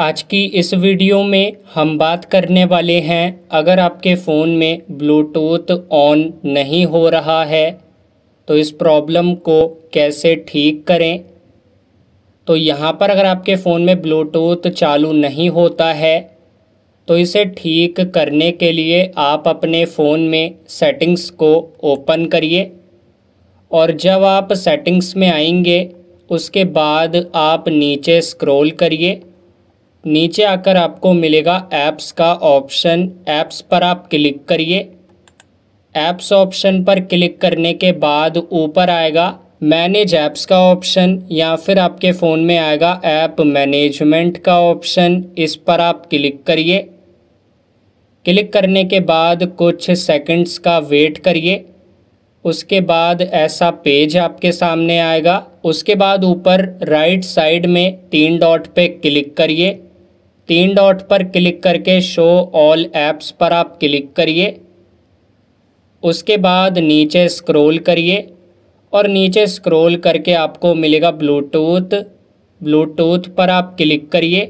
आज की इस वीडियो में हम बात करने वाले हैं अगर आपके फ़ोन में ब्लूटूथ ऑन नहीं हो रहा है तो इस प्रॉब्लम को कैसे ठीक करें तो यहाँ पर अगर आपके फ़ोन में ब्लूटूथ चालू नहीं होता है तो इसे ठीक करने के लिए आप अपने फ़ोन में सेटिंग्स को ओपन करिए और जब आप सेटिंग्स में आएंगे उसके बाद आप नीचे स्क्रॉल करिए नीचे आकर आपको मिलेगा ऐप्स का ऑप्शन ऐप्स पर आप क्लिक करिए ऐप्स ऑप्शन पर क्लिक करने के बाद ऊपर आएगा मैनेज ऐप्स का ऑप्शन या फिर आपके फ़ोन में आएगा ऐप मैनेजमेंट का ऑप्शन इस पर आप क्लिक करिए क्लिक करने के बाद कुछ सेकंड्स का वेट करिए उसके बाद ऐसा पेज आपके सामने आएगा उसके बाद ऊपर राइट साइड में तीन डॉट पे क्लिक करिए तीन डॉट पर क्लिक करके शो ऑल ऐप्स पर आप क्लिक करिए उसके बाद नीचे स्क्रॉल करिए और नीचे स्क्रॉल करके आपको मिलेगा ब्लूटूथ ब्लूटूथ पर आप क्लिक करिए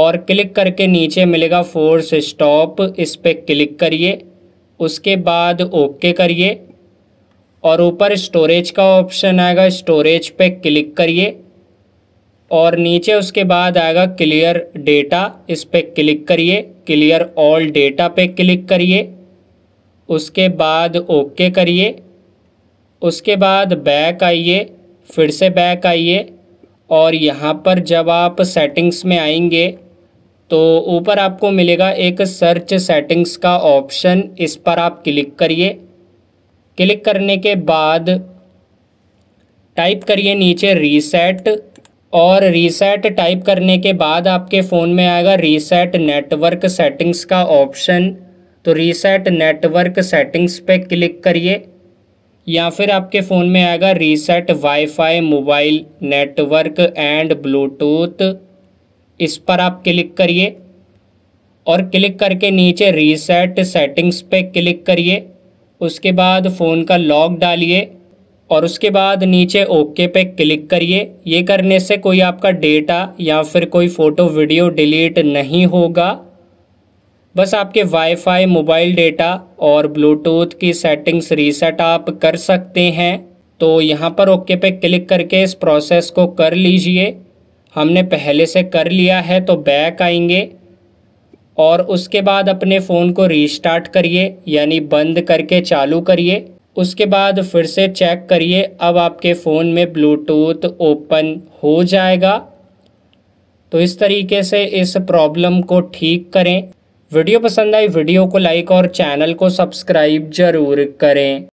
और क्लिक करके नीचे मिलेगा फोर्स स्टॉप इस पर क्लिक करिए उसके बाद ओके करिए और ऊपर स्टोरेज का ऑप्शन आएगा स्टोरेज पे क्लिक करिए और नीचे उसके बाद आएगा क्लियर डेटा इस पर क्लिक करिए क्लियर ऑल डेटा पे क्लिक करिए उसके बाद ओके करिए उसके बाद बैक आइए फिर से बैक आइए और यहाँ पर जब आप सेटिंग्स में आएंगे तो ऊपर आपको मिलेगा एक सर्च सेटिंग्स का ऑप्शन इस पर आप क्लिक करिए क्लिक करने के बाद टाइप करिए नीचे रीसेट और रीसेट टाइप करने के बाद आपके फ़ोन में आएगा रीसेट नेटवर्क सेटिंग्स का ऑप्शन तो रीसेट नेटवर्क सेटिंग्स पे क्लिक करिए या फिर आपके फ़ोन में आएगा reset WiFi mobile network and Bluetooth इस पर आप क्लिक करिए और क्लिक करके नीचे रीसेट सेटिंग्स पे क्लिक करिए उसके बाद फ़ोन का लॉक डालिए और उसके बाद नीचे ओके पे क्लिक करिए ये करने से कोई आपका डेटा या फिर कोई फ़ोटो वीडियो डिलीट नहीं होगा बस आपके वाईफाई मोबाइल डेटा और ब्लूटूथ की सेटिंग्स रीसेट आप कर सकते हैं तो यहाँ पर ओके पे क्लिक करके इस प्रोसेस को कर लीजिए हमने पहले से कर लिया है तो बैक आएंगे और उसके बाद अपने फ़ोन को रीस्टार्ट करिए यानी बंद करके चालू करिए उसके बाद फिर से चेक करिए अब आपके फ़ोन में ब्लूटूथ ओपन हो जाएगा तो इस तरीके से इस प्रॉब्लम को ठीक करें वीडियो पसंद आई वीडियो को लाइक और चैनल को सब्सक्राइब ज़रूर करें